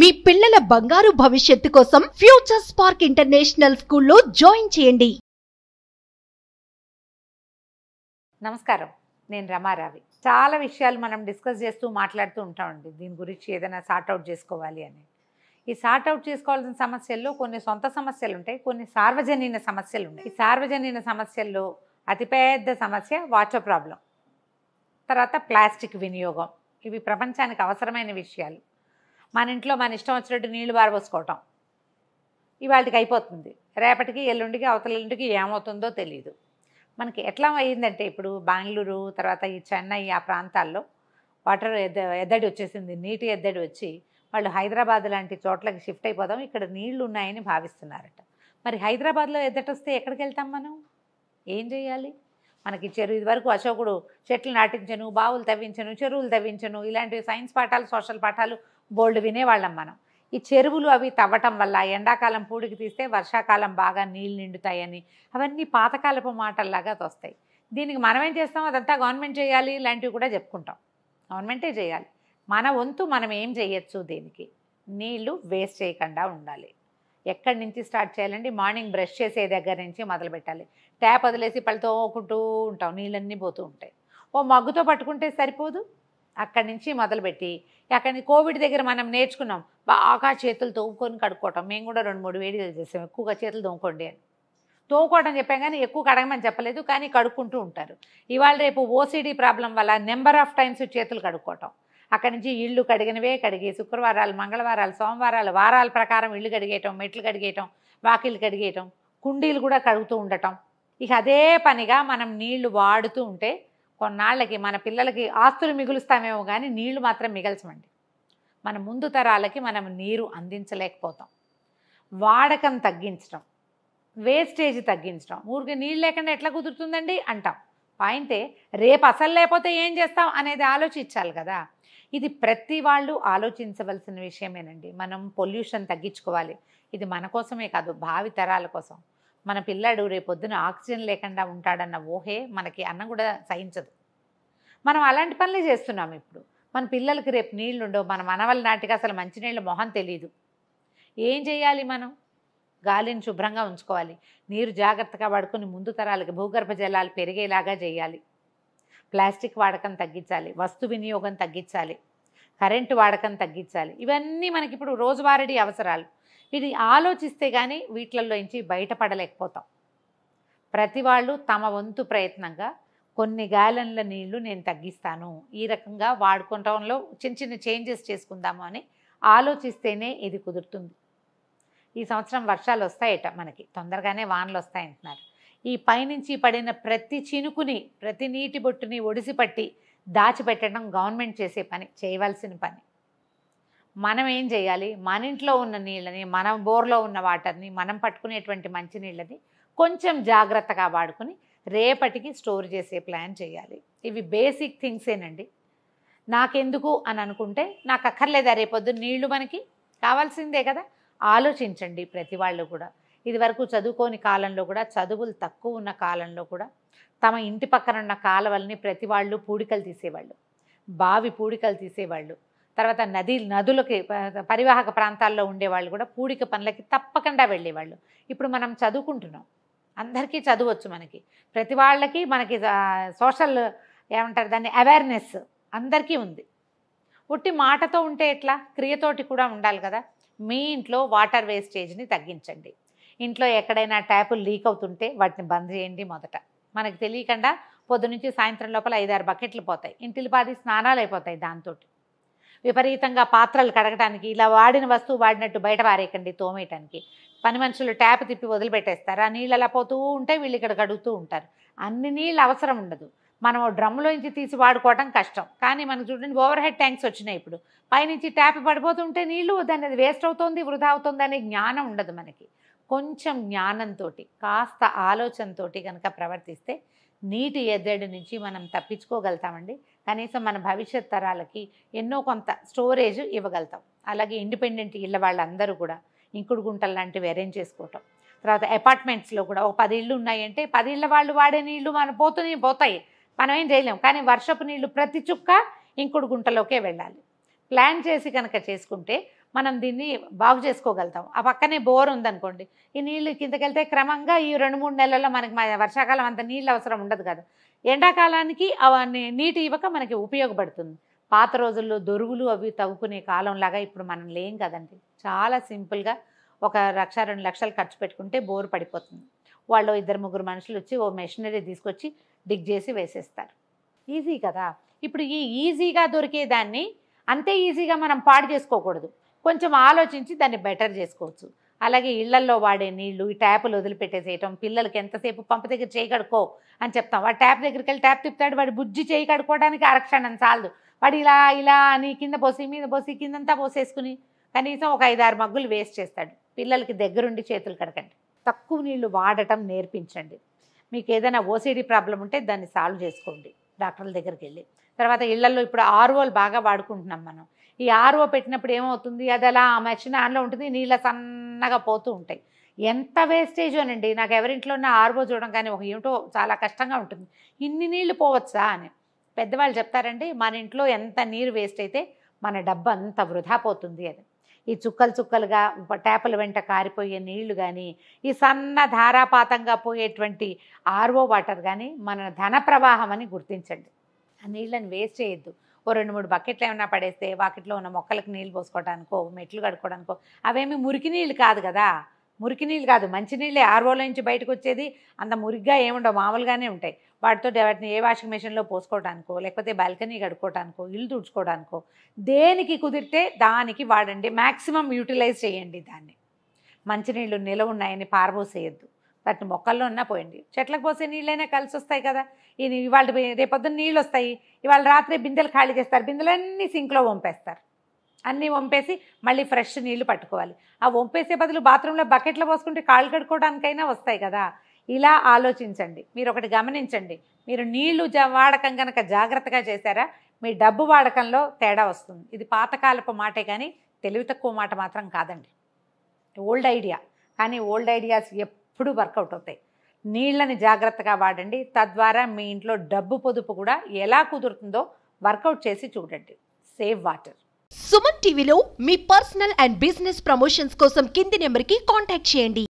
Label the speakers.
Speaker 1: మీ పిల్లల బంగారు భవిష్యత్తు కోసం ఫ్యూచర్ స్పార్క్ ఇంటర్నేషనల్ స్కూల్లో జాయిన్ చేయండి నమస్కారం నేను రమారావి చాలా విషయాలు మనం డిస్కస్ చేస్తూ మాట్లాడుతూ ఉంటామండి దీని గురించి ఏదైనా సార్ట్అవుట్ చేసుకోవాలి అని ఈ సార్ట్అవుట్ చేసుకోవాల్సిన సమస్యల్లో కొన్ని సొంత సమస్యలు ఉంటాయి కొన్ని సార్వజనీన సమస్యలు ఉంటాయి ఈ సార్వజనీన సమస్యల్లో అతిపెద్ద సమస్య వాటర్ ప్రాబ్లం తర్వాత ప్లాస్టిక్ వినియోగం ఇవి ప్రపంచానికి అవసరమైన విషయాలు మన ఇంట్లో మన ఇష్టం వచ్చినట్టు నీళ్లు పారబోసుకోవటం ఇవాళకి అయిపోతుంది రేపటికి ఎల్లుండికి అవతల ఇంటికి ఏమవుతుందో తెలియదు మనకి ఎట్లా అయ్యిందంటే ఇప్పుడు బెంగళూరు తర్వాత ఈ చెన్నై ఆ ప్రాంతాల్లో వాటర్ ఎద్ద ఎద్దడి వచ్చేసింది నీటి ఎద్దడి వచ్చి వాళ్ళు హైదరాబాద్ లాంటి చోట్లకి షిఫ్ట్ అయిపోదాం ఇక్కడ నీళ్లు ఉన్నాయని భావిస్తున్నారట మరి హైదరాబాద్లో ఎద్దటి వస్తే ఎక్కడికి వెళ్తాం మనం ఏం చేయాలి మనకి చెరువు ఇదివరకు అశోకుడు చెట్లు నాటించను బావులు తవ్వించను చెరువులు తవ్వించను ఇలాంటి సైన్స్ పాఠాలు సోషల్ పాఠాలు బోల్డ్ వినేవాళ్ళం మనం ఈ చెరువులు అవి తవ్వటం వల్ల ఎండాకాలం పూడికి తీస్తే వర్షాకాలం బాగా నీళ్ళు నిండుతాయని అవన్నీ పాతకాలపు మాటల్లాగా వస్తాయి దీనికి మనం ఏం చేస్తాం అదంతా గవర్నమెంట్ చేయాలి ఇలాంటివి కూడా చెప్పుకుంటాం గవర్నమెంటే చేయాలి మన వంతు మనం ఏం చేయొచ్చు దీనికి నీళ్లు వేస్ట్ చేయకుండా ఉండాలి ఎక్కడి నుంచి స్టార్ట్ చేయాలండి మార్నింగ్ బ్రష్ చేసే దగ్గర నుంచి మొదలు పెట్టాలి ట్యాప్ వదిలేసి పళ్ళతో ఒకటూ ఉంటాం నీళ్ళన్నీ పోతూ ఉంటాయి ఓ మగ్గుతో పట్టుకుంటే సరిపోదు అక్కడి నుంచి మొదలుపెట్టి అక్కడి కోవిడ్ దగ్గర మనం నేర్చుకున్నాం బాగా చేతులు తోముకొని కడుక్కోవటం మేము కూడా రెండు మూడు వేడిగా చేసాం ఎక్కువగా చేతులు తోముకోండి అని తోముకోవడం చెప్పాం కానీ ఎక్కువ కడగమని చెప్పలేదు కానీ కడుక్కుంటూ ఉంటారు ఇవాళ రేపు ఓసీడీ ప్రాబ్లం వల్ల నెంబర్ ఆఫ్ టైమ్స్ చేతులు కడుక్కోవటం అక్కడి నుంచి ఇళ్ళు కడిగినవే కడిగి శుక్రవారాలు మంగళవారాలు సోమవారాలు వారాల ప్రకారం ఇళ్ళు కడిగేయటం మెట్లు కడిగేయటం వాకిళ్ళు కడిగేయటం కుండీలు కూడా కడుగుతూ ఉండటం ఇక అదే పనిగా మనం నీళ్లు వాడుతూ ఉంటే కొన్నాళ్ళకి మన పిల్లలకి ఆస్తులు మిగులుస్తామేమో కానీ నీళ్లు మాత్రం మిగల్చమండి మన ముందు తరాలకి మనం నీరు అందించలేకపోతాం వాడకం తగ్గించడం వేస్టేజ్ తగ్గించడం ఊరికి నీళ్ళు లేకుండా ఎట్లా కుదురుతుందండి అంటాం పాయింటే రేపు అసలు లేకపోతే ఏం చేస్తాం అనేది ఆలోచించాలి కదా ఇది ప్రతి వాళ్ళు ఆలోచించవలసిన విషయమేనండి మనం పొల్యూషన్ తగ్గించుకోవాలి ఇది మన కోసమే కాదు భావి తరాల కోసం మన పిల్లాడు రేపొద్దున ఆక్సిజన్ లేకుండా ఉంటాడన్న ఊహే మనకి అన్నం కూడా సహించదు మనం అలాంటి పనులే చేస్తున్నాం ఇప్పుడు మన పిల్లలకి రేపు ఉండవు మన మనవల నాటికి అసలు మంచినీళ్ళ మొహం తెలియదు ఏం చేయాలి మనం గాలిని శుభ్రంగా ఉంచుకోవాలి నీరు జాగ్రత్తగా పడుకుని ముందు తరాలకి భూగర్భ జలాలు పెరిగేలాగా చేయాలి ప్లాస్టిక్ వాడకం తగ్గించాలి వస్తు వినియోగం తగ్గించాలి కరెంటు వాడకం తగ్గించాలి ఇవన్నీ మనకిప్పుడు రోజువారీ అవసరాలు ఇది ఆలోచిస్తే కానీ వీటిల్లో నుంచి బయటపడలేకపోతాం ప్రతి వాళ్ళు తమ వంతు ప్రయత్నంగా కొన్ని గాలన్ల నీళ్లు నేను తగ్గిస్తాను ఈ రకంగా వాడుకోవటంలో చిన్న చిన్న చేంజెస్ చేసుకుందాము అని ఆలోచిస్తేనే ఇది కుదురుతుంది ఈ సంవత్సరం వర్షాలు వస్తాయట మనకి తొందరగానే వానలు వస్తాయంటున్నారు ఈ పైనుంచి పడిన ప్రతి చినుకుని ప్రతి నీటి బొట్టుని ఒడిసిపట్టి దాచిపెట్టడం గవర్నమెంట్ చేసే పని చేయవలసిన పని మనం ఏం చేయాలి మన ఇంట్లో ఉన్న నీళ్ళని మన బోర్లో ఉన్న వాటర్ని మనం పట్టుకునేటువంటి మంచి నీళ్ళని కొంచెం జాగ్రత్తగా వాడుకుని రేపటికి స్టోర్ చేసే ప్లాన్ చేయాలి ఇవి బేసిక్ థింగ్సేనండి నాకెందుకు అని అనుకుంటే నాకు అక్కర్లేదా రేపొద్దు నీళ్లు మనకి కావాల్సిందే కదా ఆలోచించండి ప్రతి వాళ్ళు కూడా ఇదివరకు చదువుకోని కాలంలో కూడా చదువులు తక్కువ ఉన్న కాలంలో కూడా తమ ఇంటి పక్కన ఉన్న కాలువల్ని ప్రతి వాళ్ళు పూడికలు తీసేవాళ్ళు బావి పూడికలు తీసేవాళ్ళు తర్వాత నది నదులకి పరివాహక ప్రాంతాల్లో ఉండేవాళ్ళు కూడా పూడిక పనులకి తప్పకుండా వెళ్ళేవాళ్ళు ఇప్పుడు మనం చదువుకుంటున్నాం అందరికీ చదవచ్చు మనకి ప్రతి వాళ్ళకి మనకి సోషల్ ఏమంటారు దాన్ని అవేర్నెస్ అందరికీ ఉంది ఒట్టి మాటతో ఉంటే ఎట్లా క్రియతోటి కూడా ఉండాలి కదా మీ ఇంట్లో వాటర్ వేస్టేజ్ని తగ్గించండి ఇంట్లో ఎక్కడైనా ట్యాపులు లీక్ అవుతుంటే వాటిని బంద్ చేయండి మొదట మనకి తెలియకుండా పొద్దు నుంచి సాయంత్రం లోపల ఐదారు బకెట్లు పోతాయి పాది స్నానాలు అయిపోతాయి దాంతో విపరీతంగా పాత్రలు కడగటానికి ఇలా వాడిన వస్తువు వాడినట్టు బయట పారేయకండి తోమేయటానికి పని మనుషులు ట్యాప్ తిప్పి వదిలిపెట్టేస్తారు ఆ నీళ్ళు అలా పోతూ ఉంటే వీళ్ళు ఇక్కడ కడుగుతూ ఉంటారు అన్ని నీళ్ళు అవసరం ఉండదు మనం డ్రమ్లోంచి తీసి వాడుకోవడం కష్టం కానీ మనకు చూడండి ఓవర్ హెడ్ ట్యాంక్స్ వచ్చినాయి ఇప్పుడు పైనుంచి ట్యాప్ పడిపోతుంటే నీళ్ళు దాన్ని అది వేస్ట్ అవుతుంది వృధా అవుతుంది అనే జ్ఞానం ఉండదు మనకి కొంచెం జ్ఞానంతో కాస్త ఆలోచనతోటి కనుక ప్రవర్తిస్తే నీటి ఎద్దడి నుంచి మనం తప్పించుకోగలుగుతామండి కనీసం మన భవిష్యత్ తరాలకి ఎన్నో కొంత స్టోరేజ్ ఇవ్వగలుగుతాం అలాగే ఇండిపెండెంట్ ఇళ్ళ వాళ్ళందరూ కూడా ఇంకుడు గుంటలు లాంటివి అరేంజ్ చేసుకోవటం తర్వాత అపార్ట్మెంట్స్లో కూడా ఒక పది ఇళ్ళు ఉన్నాయంటే పది ఇళ్ళ వాళ్ళు వాడే నీళ్లు మనం పోతూనే పోతాయి మనం ఏం చేయలేము కానీ వర్షపు నీళ్లు ప్రతి చుక్క ఇంకుడు గుంటలోకే వెళ్ళాలి ప్లాన్ చేసి కనుక చేసుకుంటే మనం దీన్ని బాగు చేసుకోగలుగుతాం ఆ పక్కనే బోర్ ఉందనుకోండి ఈ నీళ్ళు కిందకెళ్తే క్రమంగా ఈ రెండు మూడు నెలల్లో మనకి వర్షాకాలం అంత నీళ్ళు అవసరం ఉండదు కదా ఎండాకాలానికి అవన్నీ నీటి ఇవ్వక మనకి ఉపయోగపడుతుంది పాత రోజుల్లో దొరుగులు అవి తవ్వుకునే కాలంలాగా ఇప్పుడు మనం లేం కదండి చాలా సింపుల్గా ఒక లక్ష రెండు లక్షలు ఖర్చు పెట్టుకుంటే బోరు పడిపోతుంది వాళ్ళు ఇద్దరు ముగ్గురు మనుషులు వచ్చి ఓ మెషినరీ తీసుకొచ్చి డిగ్ చేసి వేసేస్తారు ఈజీ కదా ఇప్పుడు ఈ ఈజీగా దొరికేదాన్ని అంతే ఈజీగా మనం పాడు చేసుకోకూడదు కొంచెం ఆలోచించి దాన్ని బెటర్ చేసుకోవచ్చు అలాగే ఇళ్లల్లో వాడే నీళ్లు ఈ ట్యాప్లు వదిలిపెట్టేసేయటం పిల్లలకి ఎంతసేపు పంప దగ్గర చేయి కడుకో అని చెప్తాం వాడు ట్యాప్ దగ్గరికి వెళ్ళి ట్యాప్ తిప్పుతాడు వాడి బుజ్జి చేయి అరక్షణ ఆరక్షణం చాలదు వాడు ఇలా ఇలా అని కింద పోసి మీద పోసి కిందంతా పోసేసుకుని కనీసం ఒక ఐదారు మగ్గులు వేస్ట్ చేస్తాడు పిల్లలకి దగ్గరుండి చేతులు కడకండి తక్కువ నీళ్లు వాడటం నేర్పించండి మీకు ఏదైనా ఓసిడి ప్రాబ్లం ఉంటే దాన్ని సాల్వ్ చేసుకోండి డాక్టర్ల దగ్గరికి వెళ్ళి తర్వాత ఇళ్లలో ఇప్పుడు ఆర్ఓలు బాగా వాడుకుంటున్నాం మనం ఈ ఆర్ఓ పెట్టినప్పుడు ఏమవుతుంది అది అలా మచ్చి దానిలో ఉంటుంది నీళ్ళ సన్నగా పోతూ ఉంటాయి ఎంత వేస్టేజ్ అనండి నాకు ఎవరింట్లో ఉన్న ఆర్ఓ చూడడం కానీ ఒక ఏమిటో చాలా కష్టంగా ఉంటుంది ఇన్ని నీళ్లు పోవచ్చా అని పెద్దవాళ్ళు చెప్తారండి మన ఇంట్లో ఎంత నీరు వేస్ట్ అయితే మన డబ్బు అంత వృధా పోతుంది అని ఈ చుక్కలు చుక్కలుగా ట్యాపుల వెంట కారిపోయే నీళ్లు కానీ ఈ సన్న ధారాపాతంగా పోయేటువంటి ఆర్ఓ వాటర్ కానీ మన ధన ప్రవాహం అని గుర్తించండి ఆ నీళ్ళని వేస్ట్ చేయొద్దు ఓ రెండు మూడు బకెట్లు ఏమైనా పడేస్తే వాకిట్లో ఉన్న మొక్కలకు నీళ్ళు పోసుకోవడానికో మెట్లు కడుక్కోవడానికో అవేమి మురికి నీళ్ళు కాదు కదా మురికి నీళ్ళు కాదు మంచి నీళ్ళే ఆర్వోలో నుంచి బయటకు వచ్చేది అంత మురికిగా ఏముండవు మామూలుగానే ఉంటాయి వాటితో వాటిని ఏ వాషింగ్ మెషిన్లో పోసుకోవడానికో లేకపోతే బాల్కనీ కడుక్కోవడానికో ఇల్లు తుడుచుకోవడానికో దేనికి కుదిరితే దానికి వాడండి మ్యాక్సిమం యూటిలైజ్ చేయండి దాన్ని మంచినీళ్ళు నిలవ ఉన్నాయని పారబోసేయద్దు వాటిని మొక్కల్లో ఉన్నా పోయండి చెట్లకు పోసే నీళ్ళైనా కలిసి వస్తాయి కదా ఈ ఇవాళ రేపొద్దున నీళ్ళు వస్తాయి ఇవాళ రాత్రి బిందెలు ఖాళీ చేస్తారు బిందెలన్నీ సింక్లో వంపేస్తారు అన్నీ వంపేసి మళ్ళీ ఫ్రెష్ నీళ్లు పట్టుకోవాలి ఆ వంపేసే బదులు బాత్రూంలో బకెట్లో పోసుకుంటే కాళ్ళు కడుక్కోవడానికైనా వస్తాయి కదా ఇలా ఆలోచించండి మీరు ఒకటి గమనించండి మీరు నీళ్లు వాడకం కనుక జాగ్రత్తగా చేశారా మీ డబ్బు వాడకంలో తేడా వస్తుంది ఇది పాతకాలపు మాటే కానీ తెలివి తక్కువ మాట మాత్రం కాదండి ఓల్డ్ ఐడియా కానీ ఓల్డ్ ఐడియాస్ ఎప్పుడు ఎప్పుడు వర్కౌట్ అవుతాయి నీళ్ళని జాగ్రత్తగా వాడండి తద్వారా మీ ఇంట్లో డబ్బు పొదుపు కూడా ఎలా కుదురుతుందో వర్కౌట్ చేసి చూడండి సేవ్ వాటర్ సుమన్ టీవీలో మీ పర్సనల్ అండ్ బిజినెస్ ప్రమోషన్స్ కోసం కింది నెంబర్కి కాంటాక్ట్ చేయండి